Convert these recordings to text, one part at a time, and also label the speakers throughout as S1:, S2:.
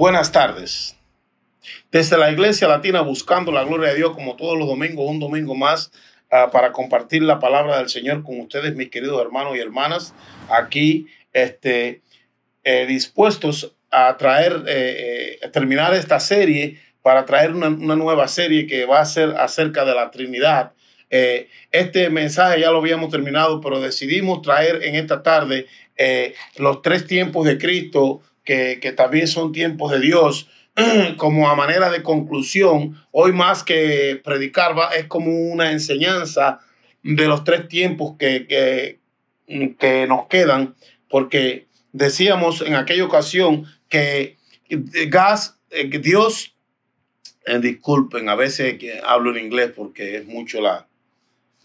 S1: Buenas tardes. Desde la Iglesia Latina buscando la gloria de Dios como todos los domingos, un domingo más ah, para compartir la palabra del Señor con ustedes, mis queridos hermanos y hermanas, aquí este, eh, dispuestos a traer, eh, eh, terminar esta serie para traer una, nueva serie que va a ser acerca de la Trinidad. este mensaje ya lo habíamos terminado, pero decidimos traer en esta tarde los tres tiempos de Cristo que, que también son tiempos de Dios, como a manera de conclusión, hoy más que predicar va, es como una enseñanza de los tres tiempos que, que, que, nos quedan, porque decíamos en aquella ocasión que gas, eh, Dios, eh, disculpen, a veces hablo en inglés porque es mucho la,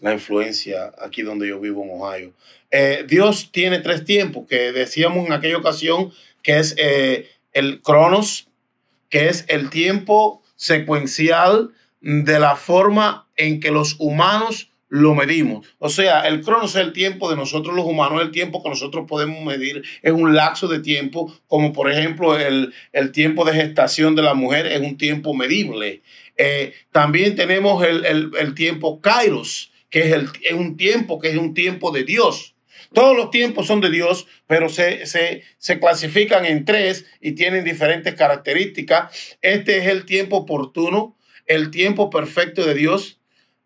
S1: la influencia aquí donde yo vivo en Ohio. Eh, Dios tiene tres tiempos, que decíamos en aquella ocasión que es eh, el Cronos, que es el tiempo secuencial de la forma en que los humanos lo medimos. O sea, el cronos es el tiempo de nosotros los humanos, el tiempo que nosotros podemos medir, es un lapso de tiempo, como por ejemplo el, tiempo de gestación de la mujer es un tiempo medible. Eh, también tenemos el, tiempo kairos, que es, es un tiempo que es un tiempo de Dios. Todos los tiempos son de Dios, pero se, se, se clasifican en tres y tienen diferentes características. Este es el tiempo oportuno, el tiempo perfecto de Dios.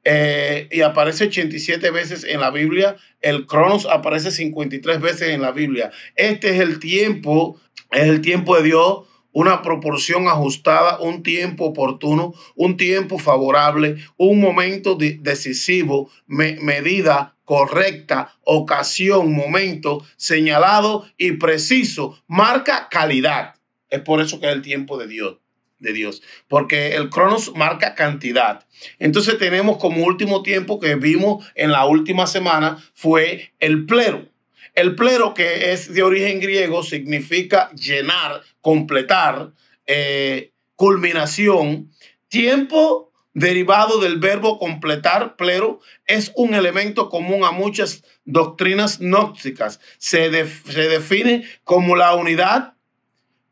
S1: Eh, y aparece 87 veces en la Biblia, el Cronos aparece 53 veces en la Biblia. Este es el tiempo, es el tiempo de Dios, una proporción ajustada, un tiempo oportuno, un tiempo favorable, un momento decisivo, medida correcta, ocasión, momento señalado y preciso, marca calidad. Es por eso que es el tiempo de Dios, de Dios, porque el Cronos marca cantidad. Entonces tenemos como último tiempo que vimos en la última semana fue el plero. El plero, que es de origen griego, significa llenar, completar, eh, culminación. Tiempo derivado del verbo completar, plero, es un elemento común a muchas doctrinas gnósticas. Se, se define como la unidad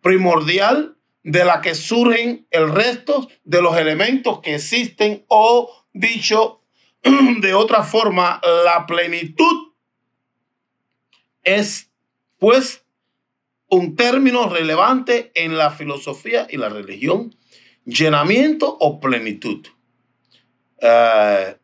S1: primordial de la que surgen el resto de los elementos que existen o dicho de otra forma, la plenitud es, pues, un término relevante en la filosofía y la religión, llenamiento o plenitud. Eh,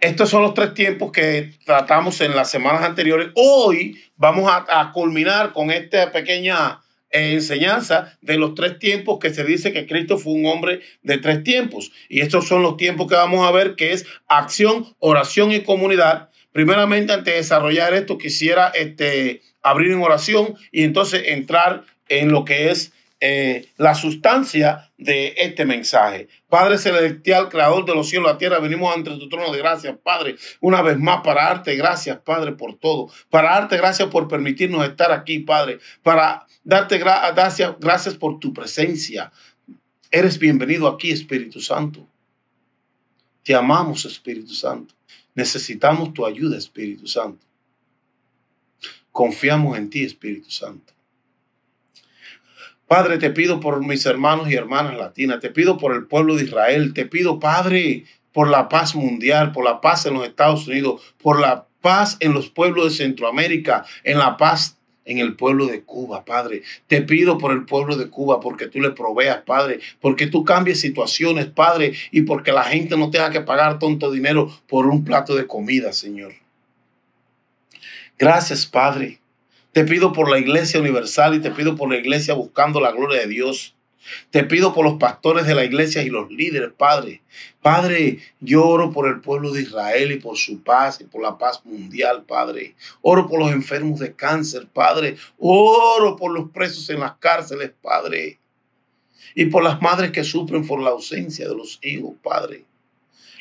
S1: estos son los tres tiempos que tratamos en las semanas anteriores. Hoy vamos a, culminar con esta pequeña eh, enseñanza de los tres tiempos que se dice que Cristo fue un hombre de tres tiempos. Y estos son los tiempos que vamos a ver, que es acción, oración y comunidad Primeramente, antes de desarrollar esto, quisiera este, abrir en oración y entonces entrar en lo que es eh, la sustancia de este mensaje. Padre Celestial, Creador de los cielos y la tierra, venimos ante tu trono de gracias, Padre, una vez más para darte gracias, Padre, por todo, para darte gracias por permitirnos estar aquí, Padre, para darte gracias, gracias por tu presencia. Eres bienvenido aquí, Espíritu Santo. Te amamos, Espíritu Santo. Necesitamos tu ayuda, Espíritu Santo. Confiamos en ti, Espíritu Santo. Padre, te pido por mis hermanos y hermanas latinas, te pido por el pueblo de Israel, te pido, Padre, por la paz mundial, por la paz en los Estados Unidos, por la paz en los pueblos de Centroamérica, en la paz en el pueblo de Cuba, Padre. Te pido por el pueblo de Cuba, porque tú le proveas, Padre, porque tú cambies situaciones, Padre, y porque la gente no tenga que pagar tonto dinero por un plato de comida, Señor. Gracias, Padre. Te pido por la Iglesia Universal y te pido por la Iglesia buscando la gloria de Dios. Te pido por los pastores de la iglesia y los líderes, Padre. Padre, yo oro por el pueblo de Israel y por su paz y por la paz mundial, Padre. Oro por los enfermos de cáncer, Padre. Oro por los presos en las cárceles, Padre. Y por las madres que sufren por la ausencia de los hijos, Padre.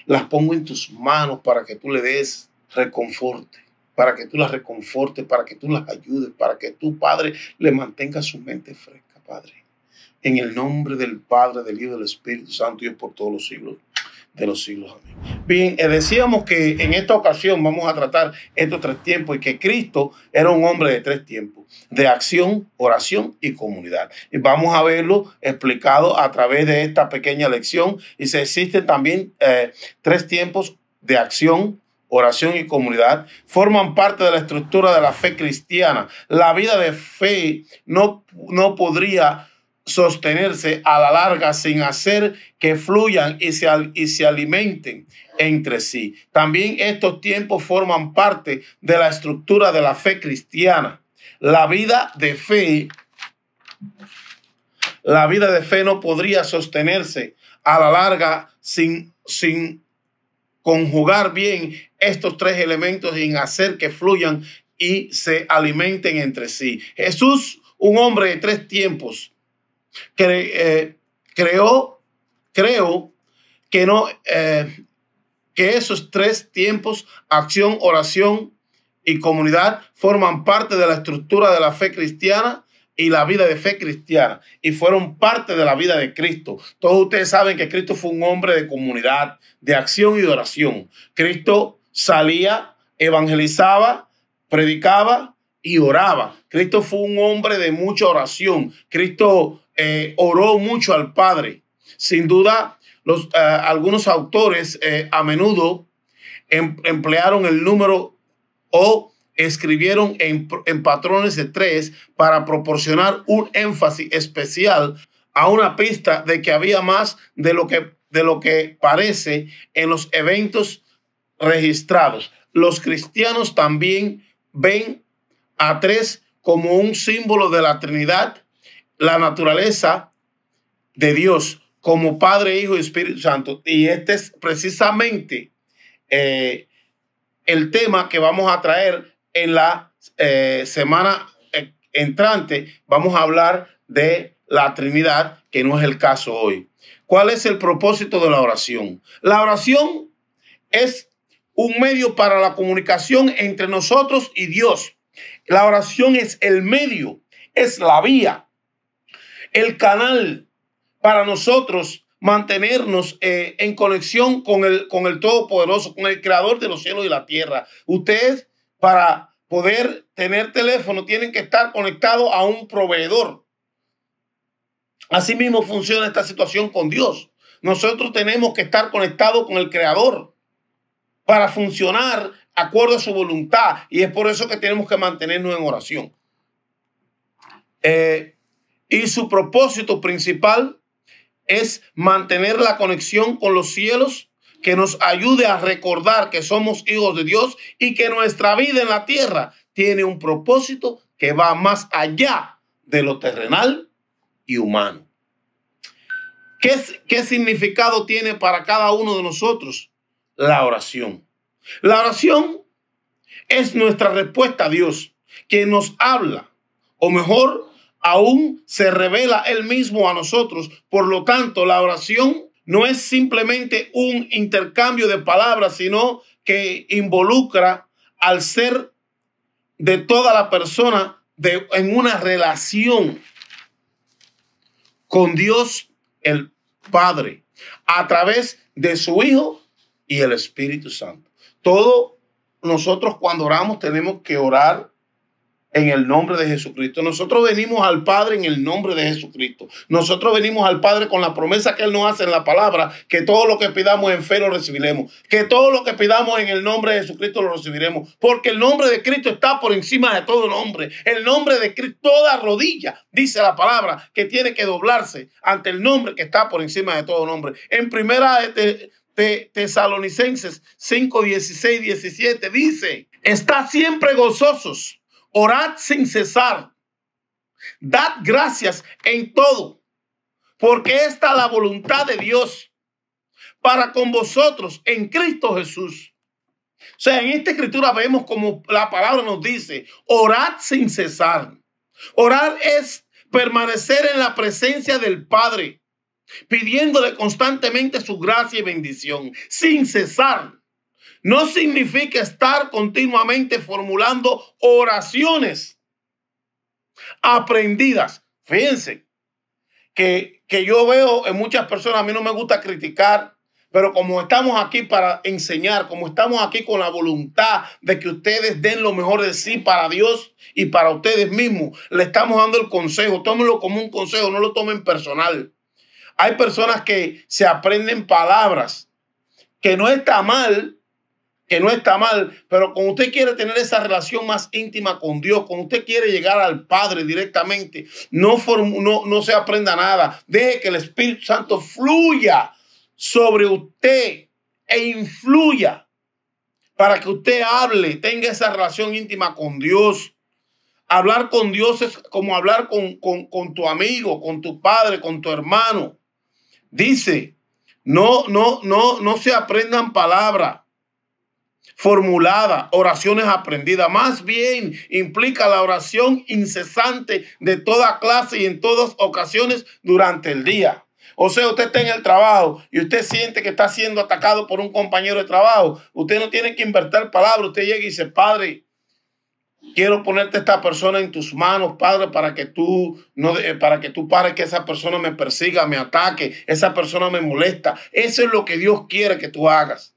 S1: Las pongo en tus manos para que tú le des reconforte para que tú las reconfortes, para que tú las ayudes, para que tú, Padre, le mantenga su mente fresca, Padre. En el nombre del Padre, del Hijo y del Espíritu Santo, Dios por todos los siglos de los siglos. Amén. Bien, eh, decíamos que en esta ocasión vamos a tratar estos tres tiempos y que Cristo era un hombre de tres tiempos, de acción, oración y comunidad. Y vamos a verlo explicado a través de esta pequeña lección. Y se existen también eh, tres tiempos de acción, oración y comunidad forman parte de la estructura de la fe cristiana. La vida de fe no, no podría sostenerse a la larga sin hacer que fluyan y se, y se alimenten entre sí. También estos tiempos forman parte de la estructura de la fe cristiana. La vida de fe, la vida de fe no podría sostenerse a la larga sin, sin conjugar bien estos tres elementos y hacer que fluyan y se alimenten entre sí. Jesús, un hombre de tres tiempos, eh, creo que no, eh, que esos tres tiempos, acción, oración y comunidad, forman parte de la estructura de la fe cristiana y la vida de fe cristiana y fueron parte de la vida de Cristo. Todos ustedes saben que Cristo fue un hombre de comunidad, de acción y de oración. Cristo salía, evangelizaba, predicaba, y oraba. Cristo fue un hombre de mucha oración. Cristo eh, oró mucho al Padre. Sin duda, los, eh, algunos autores eh, a menudo em, emplearon el número o escribieron en, patrones de tres para proporcionar un énfasis especial a una pista de que había más de lo que, de lo que parece en los eventos registrados. Los cristianos también ven a tres como un símbolo de la Trinidad, la naturaleza de Dios como Padre, Hijo y Espíritu Santo. Y este es precisamente eh, el tema que vamos a traer en la eh, semana eh, entrante. Vamos a hablar de la Trinidad, que no es el caso hoy. ¿Cuál es el propósito de la oración? La oración es un medio para la comunicación entre nosotros y Dios. La oración es el medio, es la vía, el canal para nosotros mantenernos eh, en conexión con el, con el Todopoderoso, con el Creador de los cielos y la tierra. Ustedes, para poder tener teléfono, tienen que estar conectados a un proveedor. Asimismo funciona esta situación con Dios. Nosotros tenemos que estar conectados con el Creador para funcionar acuerdo a su voluntad. Y es por eso que tenemos que mantenernos en oración. Eh, y su propósito principal es mantener la conexión con los cielos que nos ayude a recordar que somos hijos de Dios y que nuestra vida en la tierra tiene un propósito que va más allá de lo terrenal y humano. ¿Qué, qué significado tiene para cada uno de nosotros la oración? La oración es nuestra respuesta a Dios, que nos habla, o mejor, aún se revela Él mismo a nosotros. Por lo tanto, la oración no es simplemente un intercambio de palabras, sino que involucra al ser de toda la persona en una relación con Dios el Padre a través de su Hijo y el Espíritu Santo. Todo nosotros cuando oramos tenemos que orar en el nombre de Jesucristo. Nosotros venimos al Padre en el nombre de Jesucristo. Nosotros venimos al Padre con la promesa que Él nos hace en la palabra, que todo lo que pidamos en fe lo recibiremos, que todo lo que pidamos en el nombre de Jesucristo lo recibiremos, porque el nombre de Cristo está por encima de todo nombre. El nombre de Cristo, toda rodilla, dice la palabra, que tiene que doblarse ante el nombre que está por encima de todo nombre. En primera de Tesalonicenses 5, 16, 17 dice, está siempre gozosos, orad sin cesar, dad gracias en todo, porque esta es la voluntad de Dios para con vosotros en Cristo Jesús. O sea, en esta escritura vemos como la palabra nos dice, orad sin cesar. Orar es permanecer en la presencia del Padre pidiéndole constantemente su gracia y bendición, sin cesar. No significa estar continuamente formulando oraciones aprendidas. Fíjense que, yo veo en muchas personas, a mí no me gusta criticar, pero como estamos aquí para enseñar, como estamos aquí con la voluntad de que ustedes den lo mejor de sí para Dios y para ustedes mismos, le estamos dando el consejo. Tómenlo como un consejo, no lo tomen personal. Hay personas que se aprenden palabras, que no está mal, que no está mal, pero cuando usted quiere tener esa relación más íntima con Dios, cuando usted quiere llegar al Padre directamente, no, no se aprenda nada. Deje que el Espíritu Santo fluya sobre usted e influya para que usted hable, tenga esa relación íntima con Dios. Hablar con Dios es como hablar con, con tu amigo, con tu padre, con tu hermano. Dice, no, no, no, no se aprendan palabras formuladas, oraciones aprendidas. Más bien implica la oración incesante de toda clase y en todas ocasiones durante el día. O sea, usted está en el trabajo y usted siente que está siendo atacado por un compañero de trabajo. Usted no tiene que invertir palabras. Usted llega y dice, Padre, quiero ponerte esta persona en tus manos, Padre, para que tú no para que tú pares que esa persona me persiga, me ataque, esa persona me molesta. Eso es lo que Dios quiere que tú hagas.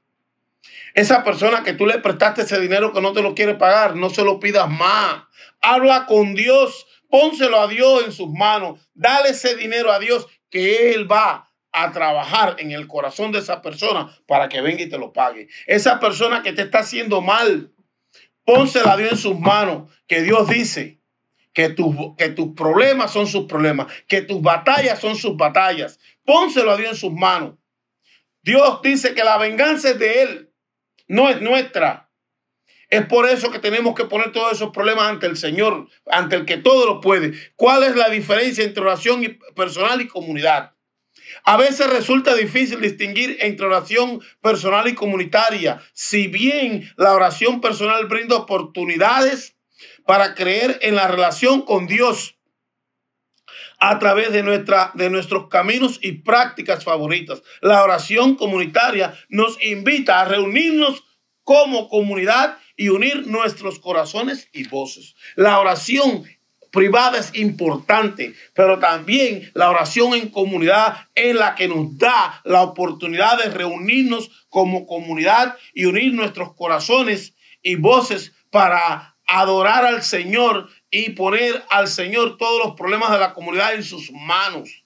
S1: Esa persona que tú le prestaste ese dinero que no te lo quiere pagar, no se lo pidas más. Habla con Dios, pónselo a Dios en sus manos. Dale ese dinero a Dios que él va a trabajar en el corazón de esa persona para que venga y te lo pague. Esa persona que te está haciendo mal, Pónselo la Dios en sus manos, que Dios dice que, que tus problemas son sus problemas, que tus batallas son sus batallas. Pónselo a Dios en sus manos. Dios dice que la venganza es de Él, no es nuestra. Es por eso que tenemos que poner todos esos problemas ante el Señor, ante el que todo lo puede. ¿Cuál es la diferencia entre oración personal y comunidad? A veces resulta difícil distinguir entre oración personal y comunitaria, si bien la oración personal brinda oportunidades para creer en la relación con Dios a través de, nuestra, de nuestros caminos y prácticas favoritas. La oración comunitaria nos invita a reunirnos como comunidad y unir nuestros corazones y voces. La oración privada es importante, pero también la oración en comunidad es la que nos da la oportunidad de reunirnos como comunidad y unir nuestros corazones y voces para adorar al Señor y poner al Señor todos los problemas de la comunidad en sus manos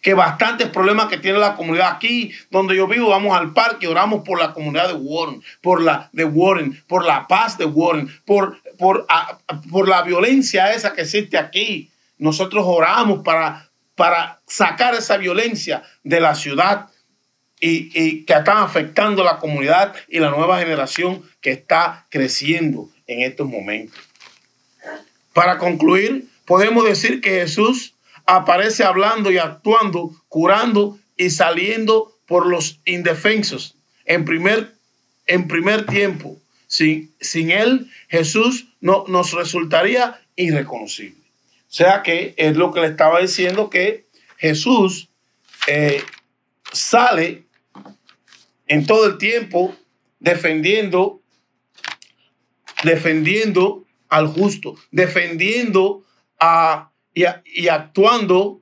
S1: que bastantes problemas que tiene la comunidad aquí donde yo vivo, vamos al parque, oramos por la comunidad de Warren, por la de Warren, por la paz de Warren, por, por, la violencia esa que existe aquí. Nosotros oramos para, para sacar esa violencia de la ciudad y, y que está afectando a la comunidad y la nueva generación que está creciendo en estos momentos. Para concluir, podemos decir que Jesús aparece hablando y actuando, curando y saliendo por los indefensos en primer, en primer tiempo. Sin, sin Él, Jesús no, nos resultaría irreconocible. O sea que es lo que le estaba diciendo que Jesús eh, sale en todo el tiempo defendiendo, defendiendo al justo, defendiendo a y, actuando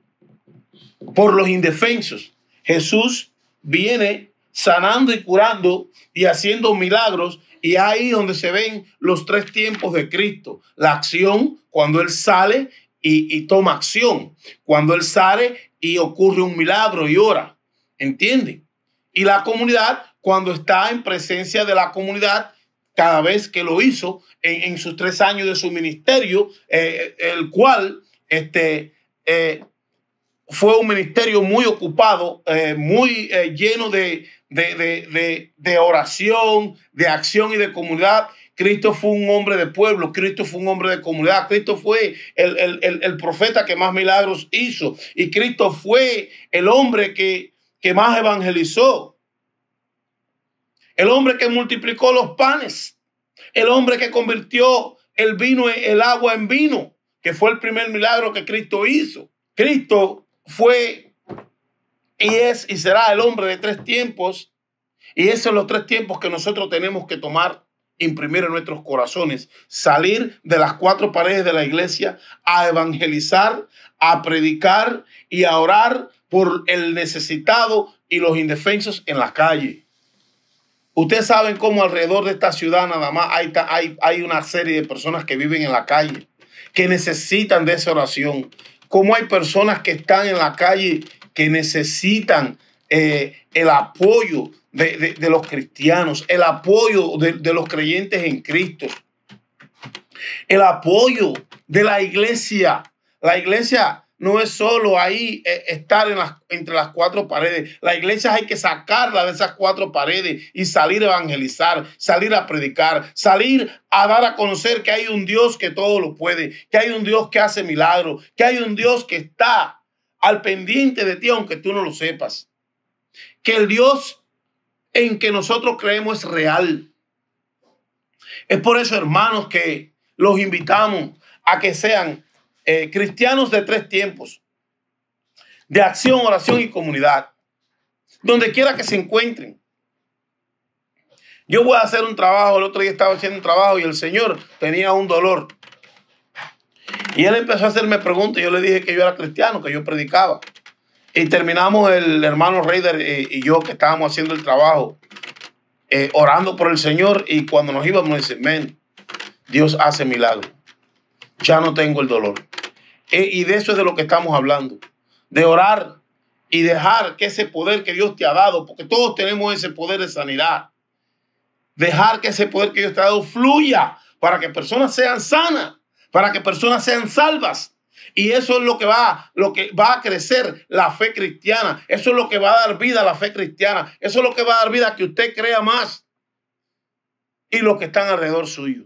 S1: por los indefensos. Jesús viene sanando y curando y haciendo milagros. Y ahí donde se ven los tres tiempos de Cristo. La acción, cuando Él sale y, toma acción. Cuando Él sale y ocurre un milagro y ora. entiende Y la comunidad, cuando está en presencia de la comunidad, cada vez que lo hizo en, sus tres años de su ministerio, eh, el cual este, eh, fue un ministerio muy ocupado, eh, muy eh, lleno de, oración, de acción y de comunidad. Cristo fue un hombre de pueblo, Cristo fue un hombre de comunidad, Cristo fue el, profeta que más milagros hizo y Cristo fue el hombre que, que más evangelizó, el hombre que multiplicó los panes, el hombre que convirtió el vino, el agua en vino que fue el primer milagro que Cristo hizo. Cristo fue y es y será el hombre de tres tiempos. Y esos son los tres tiempos que nosotros tenemos que tomar, imprimir en nuestros corazones, salir de las cuatro paredes de la iglesia a evangelizar, a predicar y a orar por el necesitado y los indefensos en la calle. Ustedes saben cómo alrededor de esta ciudad nada más hay, hay una serie de personas que viven en la calle que necesitan de esa oración, Cómo hay personas que están en la calle que necesitan eh, el apoyo de, los cristianos, el apoyo de, de los creyentes en Cristo, el apoyo de la iglesia. La iglesia no es solo ahí eh, estar en las, entre las cuatro paredes. la iglesia hay que sacarla de esas cuatro paredes y salir a evangelizar, salir a predicar, salir a dar a conocer que hay un Dios que todo lo puede, que hay un Dios que hace milagros, que hay un Dios que está al pendiente de ti aunque tú no lo sepas. Que el Dios en que nosotros creemos es real. Es por eso, hermanos, que los invitamos a que sean eh, cristianos de tres tiempos, de acción, oración y comunidad, donde quiera que se encuentren. Yo voy a hacer un trabajo, el otro día estaba haciendo un trabajo y el Señor tenía un dolor. Y él empezó a hacerme preguntas, yo le dije que yo era cristiano, que yo predicaba. Y terminamos el hermano Reider eh, y yo que estábamos haciendo el trabajo, eh, orando por el Señor y cuando nos íbamos, dice, Dios hace milagro. Ya no tengo el dolor. Eh, y de eso es de lo que estamos hablando. De orar y dejar que ese poder que Dios te ha dado, porque todos tenemos ese poder de sanidad, dejar que ese poder que Dios te ha dado fluya para que personas sean sanas, para que personas sean salvas. Y eso es lo que va, lo que va a crecer la fe cristiana. Eso es lo que va a dar vida a la fe cristiana. Eso es lo que va a dar vida a que usted crea más y los que están alrededor suyo.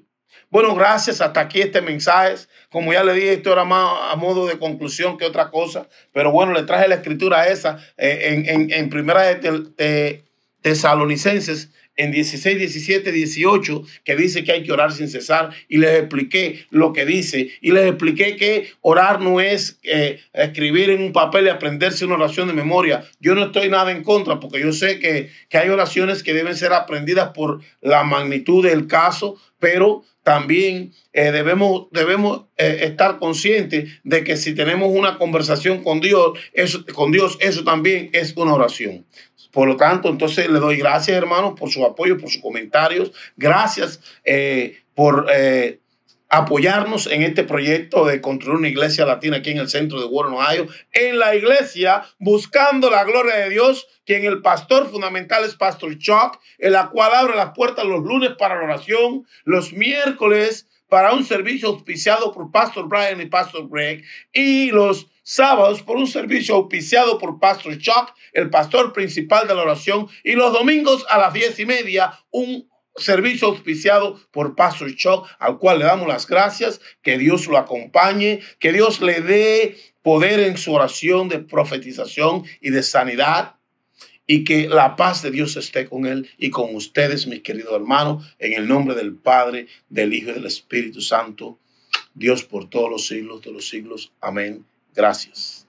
S1: Bueno, gracias. Hasta aquí este mensaje. Como ya le dije, esto era más a modo de conclusión que otra cosa. Pero bueno, le traje la escritura esa eh, en, en, primera de Tesalonicenses en 16, 17, 18, que dice que hay que orar sin cesar. Y les expliqué lo que dice. Y les expliqué que orar no es eh, escribir en un papel y aprenderse una oración de memoria. Yo no estoy nada en contra, porque yo sé que, que hay oraciones que deben ser aprendidas por la magnitud del caso, pero también eh, debemos, debemos eh, estar conscientes de que si tenemos una conversación con Dios, eso, con Dios, eso también es una oración. Por lo tanto, entonces le doy gracias, hermanos, por su apoyo, por sus comentarios. Gracias eh, por apoyarnos en este proyecto de construir una iglesia latina aquí en el centro de Warren, Ohio, en la iglesia buscando la gloria de Dios, quien el pastor fundamental es Pastor Chuck, en la cual abre las puertas los lunes para la oración, los miércoles para un servicio auspiciado por Pastor Brian y Pastor Greg, y los sábados por un servicio auspiciado por Pastor Chuck, el pastor principal de la oración, y los domingos a las diez y media, un servicio auspiciado por Pastor Choc, al cual le damos las gracias, que Dios lo acompañe, que Dios le dé poder en su oración de profetización y de sanidad y que la paz de Dios esté con él y con ustedes, mis queridos hermanos, en el nombre del Padre, del Hijo y del Espíritu Santo, Dios por todos los siglos de los siglos. Amén. Gracias.